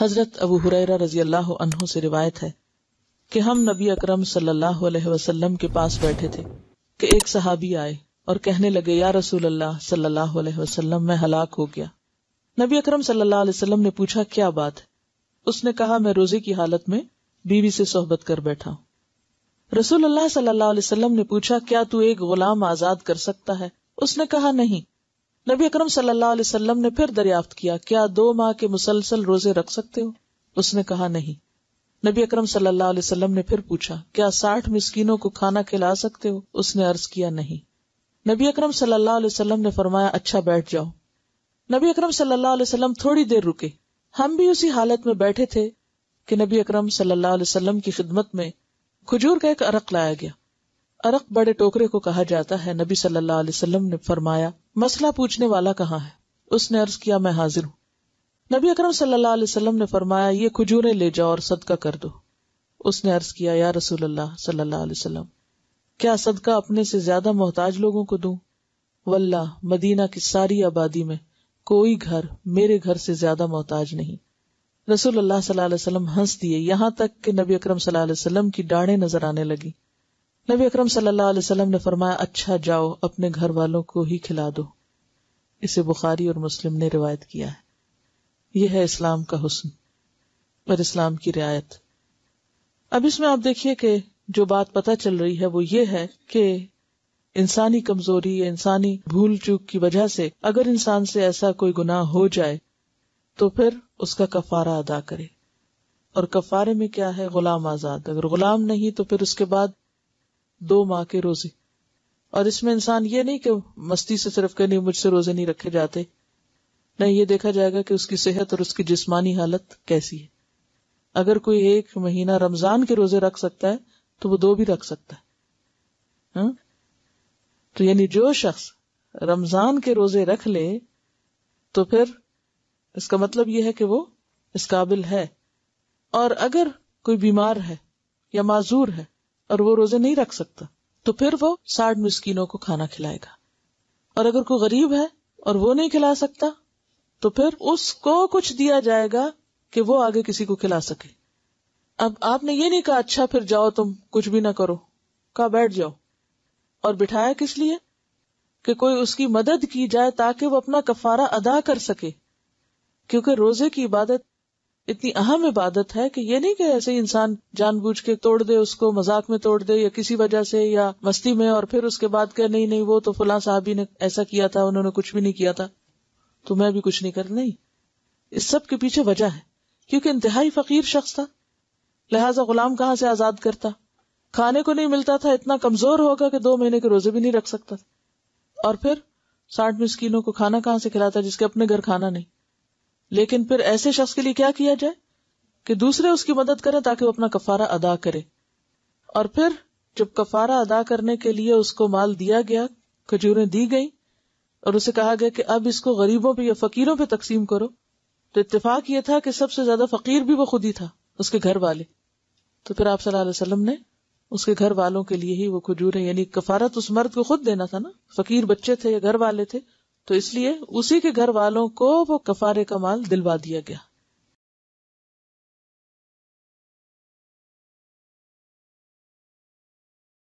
हजरत अबू हुरैरा रजी अल्लाह से रिवायत है कि हम नबी अकरम सल्लल्लाहु अलैहि वसल्लम के पास बैठे थे कि एक सहाबी आए और कहने लगे या रसूल अल्लाह सल्लल्लाहु अलैहि वसल्लम मैं हलाक हो गया नबी अकरम सल्लल्लाहु अलैहि वसल्लम ने पूछा क्या बात है उसने कहा मैं रोजे की हालत में बीवी से सोहबत कर बैठा हूँ रसूल अल्लाह सल्लाम ने पूछा क्या तू एक गुलाम आजाद कर सकता है उसने कहा नहीं नबी अकरम सल्लल्लाहु अलैहि वसल्लम ने फिर दरियाफ्त किया क्या दो माह के मुसलसल रोजे रख सकते हो उसने कहा नहीं नबी अकरम सल्लल्लाहु अलैहि वसल्लम ने फिर पूछा क्या साठ मिस्किनों को खाना खिला सकते हो उसने अर्ज किया नहीं नबी अक्रम सलम ने फरमाया अच्छा बैठ जाओ नबी अक्रम सलम थोड़ी देर रुके हम भी उसी हालत में बैठे थे कि नबी अक्रम सलम की खिदमत में खजूर का एक अरक लाया गया अरक बड़े टोकरे को कहा जाता है नबी सल्लल्लाहु अलैहि वसल्लम ने फरमाया मसला पूछने वाला कहाँ है उसने अर्ज किया मैं हाजिर हूँ नबी अकरम सल्लल्लाहु अलैहि वसल्लम ने फरमाया ये खजूरें ले जाओ और सदका कर दो उसने अर्ज किया या रसूल अल्लाह सल्लल्लाहु अलैहि वसल्लम क्या सदका अपने से ज्यादा मोहताज लोगों को दू वल्ला मदीना की सारी आबादी में कोई घर मेरे घर से ज्यादा मोहताज नहीं रसूल अल्लाह सल्लल्लाहु अलैहि वसल्लम हंस दिए यहाँ तक कि नबी अकरम सल्लल्लाहु अलैहि वसल्लम की डाढ़े नजर आने लगी नबी अकरम सल्लल्लाहु अलैहि वसल्लम ने फरमाया अच्छा जाओ अपने घर वालों को ही खिला दो इसे बुखारी और मुस्लिम ने रिवायत किया है यह है इस्लाम का हुसन और इस्लाम की रियायत अब इसमें आप देखिए कि जो बात पता चल रही है वो ये है कि इंसानी कमजोरी या इंसानी भूल चूक की वजह से अगर इंसान से ऐसा कोई गुनाह हो जाए तो फिर उसका कफारा अदा करे और कफारे में क्या है गुलाम आजाद अगर गुलाम नहीं तो फिर उसके बाद दो माह के रोजे और इसमें इंसान ये नहीं कि मस्ती से सिर्फ कहने मुझसे रोजे नहीं रखे जाते नहीं ये देखा जाएगा कि उसकी सेहत और उसकी जिस्मानी हालत कैसी है अगर कोई एक महीना रमजान के रोजे रख सकता है तो वो दो भी रख सकता है हा? तो यानी जो शख्स रमजान के रोजे रख ले तो फिर इसका मतलब यह है कि वो इस काबिल है और अगर कोई बीमार है या माजूर है और वो रोजे नहीं रख सकता तो फिर वो साठ मिस्किनों को खाना खिलाएगा और अगर कोई गरीब है और वो नहीं खिला सकता तो फिर उसको कुछ दिया जाएगा कि वो आगे किसी को खिला सके अब आपने ये नहीं कहा अच्छा फिर जाओ तुम कुछ भी ना करो कहा बैठ जाओ और बिठाया किस लिए कि कोई उसकी मदद की जाए ताकि वो अपना कफारा अदा कर सके क्योंकि रोजे की इबादत इतनी अहम इबादत है कि ये नहीं कि ऐसे इंसान जानबूझ के तोड़ दे उसको मजाक में तोड़ दे या किसी वजह से या मस्ती में और फिर उसके बाद कह नहीं नहीं वो तो फुला साहबी ने ऐसा किया था उन्होंने कुछ भी नहीं किया था तो मैं भी कुछ नहीं कर नहीं इस सब के पीछे वजह है क्योंकि इंतहाई फकीर शख्स था लिहाजा गुलाम कहाँ से आजाद करता खाने को नहीं मिलता था इतना कमजोर होगा कि दो महीने के रोजे भी नहीं रख सकता और फिर साठ मिस्किनों को खाना कहाँ से खिलाता जिसके अपने घर खाना नहीं लेकिन फिर ऐसे शख्स के लिए क्या किया जाए कि दूसरे उसकी मदद करें ताकि वो अपना कफारा अदा करे और फिर जब कफारा अदा करने के लिए उसको माल दिया गया खजूरें दी गई और उसे कहा गया कि अब इसको गरीबों पे या फकीरों पे तकसीम करो तो इतफाक ये था कि सबसे ज्यादा फकीर भी वो खुद ही था उसके घर वाले तो फिर आप सल्लल्लाहु अलैहि वसल्लम ने उसके घर वालों के लिए ही वो खजूर है यानी तो उस मर्द को खुद देना था ना फकीर बच्चे थे या घर वाले थे तो इसलिए उसी के घर वालों को वो कफारे का माल दिलवा दिया गया